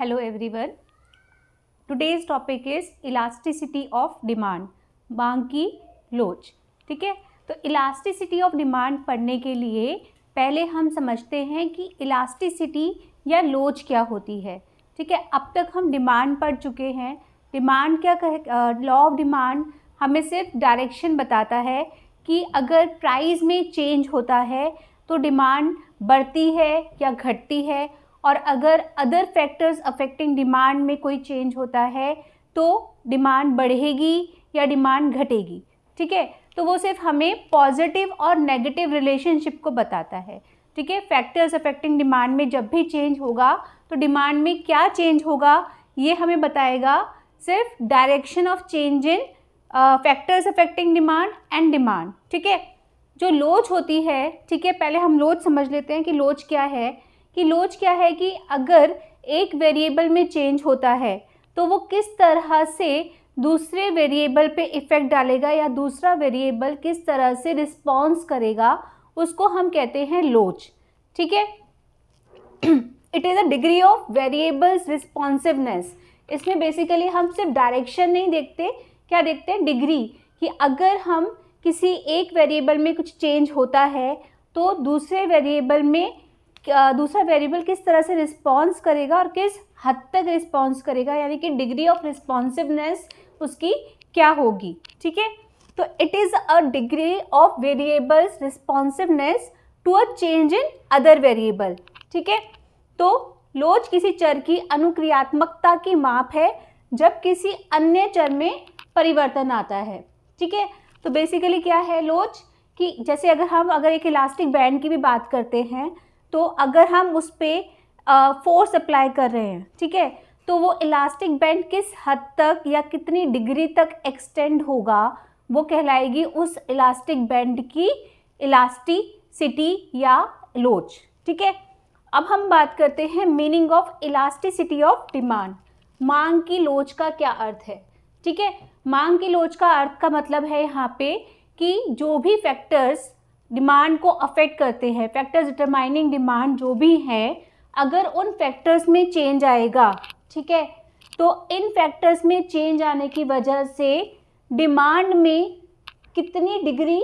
hello everyone today's topic is elasticity of demand मांग की लोच ठीक है तो इलास्टिसिटी ऑफ डिमांड पढ़ने के लिए पहले हम समझते हैं कि इलास्टिसिटी या लोच क्या होती है ठीक है अब तक हम डिमांड पढ़ चुके हैं डिमांड क्या कह लॉ ऑफ डिमांड हमें सिर्फ डायरेक्शन बताता है कि अगर प्राइस में चेंज होता है तो डिमांड बढ़ती है या घटती है और अगर अदर फैक्टर्स अफेक्टिंग डिमांड में कोई चेंज होता है तो डिमांड बढ़ेगी या डिमांड घटेगी ठीक है तो वो सिर्फ हमें पॉजिटिव और नेगेटिव रिलेशनशिप को बताता है ठीक है फैक्टर्स अफेक्टिंग डिमांड में जब भी चेंज होगा तो डिमांड में क्या चेंज होगा ये हमें बताएगा सिर्फ direction of change in factors affecting demand and demand ठीक है जो लोच होती है ठीक है पहले हम लोच समझ लेते हैं कि लोच क्या है कि लोच क्या है कि अगर एक वेरिएबल में चेंज होता है तो वो किस तरह से दूसरे वेरिएबल पे इफ़ेक्ट डालेगा या दूसरा वेरिएबल किस तरह से रिस्पॉन्स करेगा उसको हम कहते हैं लोच ठीक है it is a degree of variables responsiveness इसमें बेसिकली हम सिर्फ डायरेक्शन नहीं देखते क्या देखते हैं डिग्री कि अगर हम किसी एक वेरिएबल में कुछ चेंज होता है तो दूसरे वेरिएबल में दूसरा वेरिएबल किस तरह से रिस्पॉन्स करेगा और किस हद तक रिस्पॉन्स करेगा यानी कि डिग्री ऑफ रिस्पॉन्सिवनेस उसकी क्या होगी ठीक है तो it is a degree of variables responsiveness to a change in other variable ठीक है तो लोच किसी चर की अनुक्रियात्मकता की माप है जब किसी अन्य चर में परिवर्तन आता है ठीक है तो बेसिकली क्या है लोच कि जैसे अगर हम अगर एक इलास्टिक बैंड की भी बात करते हैं तो अगर हम उस पर फोर्स अप्लाई कर रहे हैं ठीक है तो वो इलास्टिक बैंड किस हद तक या कितनी डिग्री तक एक्सटेंड होगा वो कहलाएगी उस इलास्टिक बैंड की इलास्टिसिटी या लोच ठीक है अब हम बात करते हैं meaning of elasticity of demand मांग की लोच का क्या अर्थ है ठीक है मांग की लोच का अर्थ का मतलब है यहाँ पे कि जो भी फैक्टर्स डिमांड को अफेक्ट करते हैं फैक्टर्स डिटरमाइनिंग डिमांड जो भी हैं अगर उन फैक्टर्स में चेंज आएगा ठीक है तो इन फैक्टर्स में चेंज आने की वजह से डिमांड में कितनी डिग्री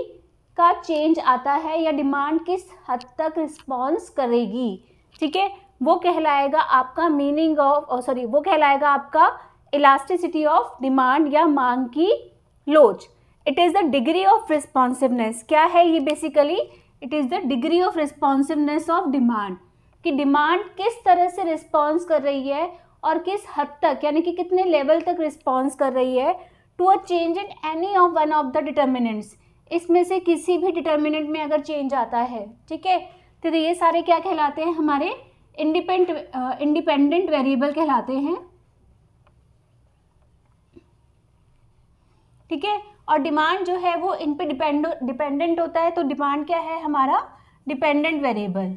का चेंज आता है या डिमांड किस हद तक रिस्पॉन्स करेगी ठीक है वो कहलाएगा आपका मीनिंग ऑफ सॉरी वो कहलाएगा आपका इलास्टिसिटी ऑफ डिमांड या मांग की लोच it is the degree of responsiveness क्या है ये basically it is the degree of responsiveness of demand कि डिमांड किस तरह से रिस्पॉन्स कर रही है और किस हद तक यानी कि कितने लेवल तक रिस्पॉन्स कर रही है to a change in any of one of the determinants इसमें से किसी भी डिटर्मिनेंट में अगर चेंज आता है ठीक है तो, तो ये सारे क्या कहलाते हैं हमारे इंडिपेंड इंडिपेंडेंट वेरिएबल कहलाते हैं ठीक है और डिमांड जो है वो इन पे डिपेंड डिपेंडेंट होता है तो डिमांड क्या है हमारा डिपेंडेंट वेरिएबल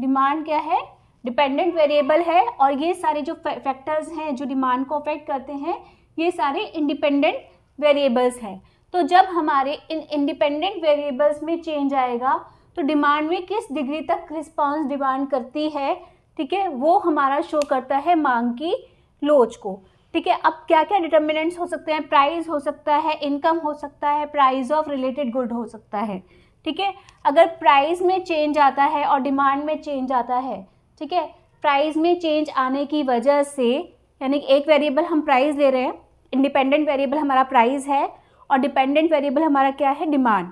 डिमांड क्या है डिपेंडेंट वेरिएबल है और ये सारे जो फैक्टर्स हैं जो डिमांड को अफेक्ट करते हैं ये सारे इंडिपेंडेंट वेरिएबल्स हैं तो जब हमारे इन इंडिपेंडेंट वेरिएबल्स में चेंज आएगा तो डिमांड में किस डिग्री तक रिस्पॉन्स डिमांड करती है ठीक है वो हमारा शो करता है मांग की लोच को ठीक है अब क्या क्या डिटर्मिनेंट्स हो सकते हैं प्राइस हो सकता है इनकम हो सकता है प्राइस ऑफ रिलेटेड गुड हो सकता है ठीक है अगर प्राइस में चेंज आता है और डिमांड में चेंज आता है ठीक है प्राइस में चेंज आने की वजह से यानी एक वेरिएबल हम प्राइस ले रहे हैं इंडिपेंडेंट वेरिएबल हमारा प्राइस है और डिपेंडेंट वेरिएबल हमारा क्या है डिमांड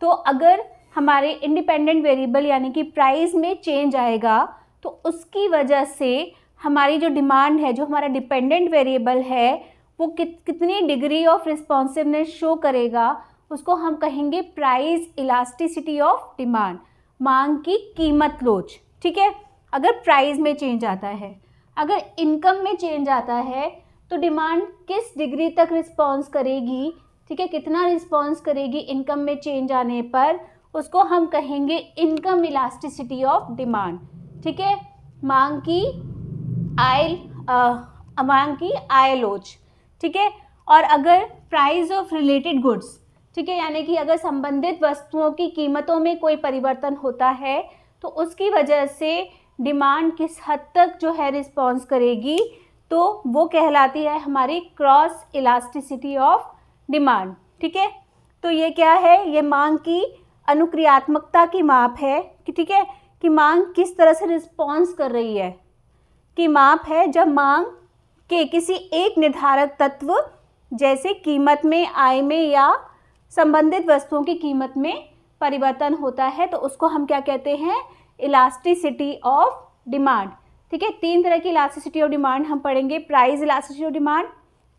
तो अगर हमारे इंडिपेंडेंट वेरिएबल यानी कि प्राइस में चेंज आएगा तो उसकी वजह से हमारी जो डिमांड है जो हमारा डिपेंडेंट वेरिएबल है वो कित कितनी डिग्री ऑफ रिस्पॉन्सिवनेस शो करेगा उसको हम कहेंगे प्राइस इलास्टिसिटी ऑफ डिमांड मांग की कीमत लोच ठीक है अगर प्राइस में चेंज आता है अगर इनकम में चेंज आता है तो डिमांड किस डिग्री तक रिस्पॉन्स करेगी ठीक है कितना रिस्पॉन्स करेगी इनकम में चेंज आने पर उसको हम कहेंगे इनकम इलास्टिसिटी ऑफ डिमांड ठीक है मांग की आयल अमांग की आयलोच ठीक है और अगर प्राइस ऑफ रिलेटेड गुड्स ठीक है यानी कि अगर संबंधित वस्तुओं की कीमतों में कोई परिवर्तन होता है तो उसकी वजह से डिमांड किस हद तक जो है रिस्पॉन्स करेगी तो वो कहलाती है हमारी क्रॉस इलास्टिसिटी ऑफ डिमांड ठीक है तो ये क्या है ये मांग की अनुक्रियात्मकता की माप है कि ठीक है कि मांग किस तरह से रिस्पॉन्स कर रही है की माप है जब मांग के किसी एक निर्धारक तत्व जैसे कीमत में आय में या संबंधित वस्तुओं की कीमत में परिवर्तन होता है तो उसको हम क्या कहते हैं इलास्टिसिटी ऑफ डिमांड ठीक है तीन तरह की इलास्टिसिटी ऑफ डिमांड हम पढ़ेंगे price elasticity of demand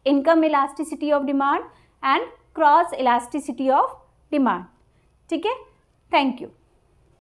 income elasticity of demand and cross elasticity of demand ठीक है थैंक यू